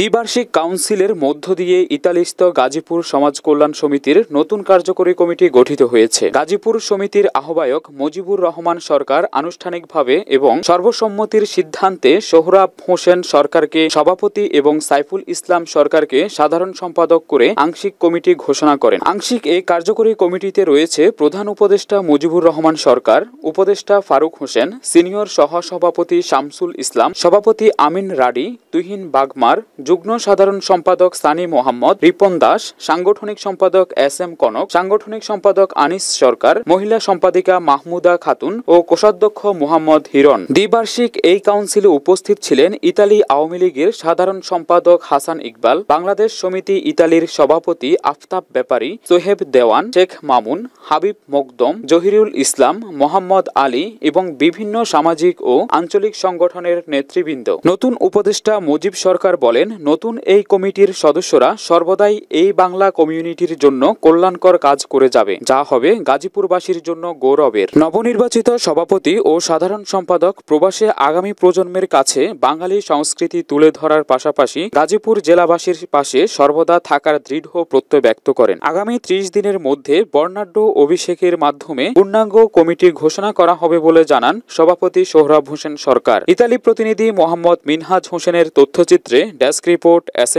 দ্বিবার্ষিক কাউন্সিলের মধ্য দিয়ে ইতালিস্থ গাজীপুর সমাজ কল্যাণ সমিতির নতুন কার্যকরী কমিটি গঠিত হয়েছে গাজীপুর সমিতির আহ্বায়ক মুজিবুর রহমান সরকার আনুষ্ঠানিকভাবে এবং সর্বসম্মতির সিদ্ধান্তে সোহরাব হোসেন সরকারকে সভাপতি এবং সাইফুল ইসলাম সরকারকে সাধারণ সম্পাদক করে আংশিক কমিটি ঘোষণা করেন আংশিক এই কার্যকরী কমিটিতে রয়েছে প্রধান উপদেষ্টা মজিবুর রহমান সরকার উপদেষ্টা ফারুক হোসেন সিনিয়র সহসভাপতি শামসুল ইসলাম সভাপতি আমিন রাডি তুহিন বাগমার যুগ্ম সাধারণ সম্পাদক সানি মোহাম্মদ রিপন দাস সাংগঠনিক সম্পাদক এস এম কনক সাংগঠনিক সম্পাদক আনিস সরকার মহিলা সম্পাদিকা মাহমুদা খাতুন ও কোষাধ্যক্ষ মোহাম্মদ হিরণ দ্বিবার্ষিক এই কাউন্সিলে উপস্থিত ছিলেন ইতালি আওয়ামী লীগের সাধারণ সম্পাদক হাসান ইকবাল বাংলাদেশ সমিতি ইতালির সভাপতি আফতাব ব্যাপারী সোহেব দেওয়ান শেখ মামুন হাবিব মকদম জহিরুল ইসলাম মোহাম্মদ আলী এবং বিভিন্ন সামাজিক ও আঞ্চলিক সংগঠনের নেতৃবৃন্দ নতুন উপদেষ্টা মুজিব সরকার বলেন নতুন এই কমিটির সদস্যরা সর্বদাই এই বাংলা কমিউনিটির জন্য কল্যাণকর কাজ করে যাবে যা হবে গাজীপুরবাসীর জন্য গৌরবের নবনির্বাচিত সভাপতি ও সাধারণ সম্পাদক প্রবাসে আগামী প্রজন্মের কাছে বাঙালি সংস্কৃতি তুলে ধরার পাশাপাশি গাজীপুর জেলাবাসীর পাশে সর্বদা থাকার দৃঢ় প্রত্যয় ব্যক্ত করেন আগামী ত্রিশ দিনের মধ্যে বর্ণাঢ্য অভিষেকের মাধ্যমে পূর্ণাঙ্গ কমিটি ঘোষণা করা হবে বলে জানান সভাপতি সোহরাব হোসেন সরকার ইতালি প্রতিনিধি মোহাম্মদ মিনহাজ হোসেনের তথ্যচিত্রে ডেস্ক ডেস্ক রিপোর্ট এস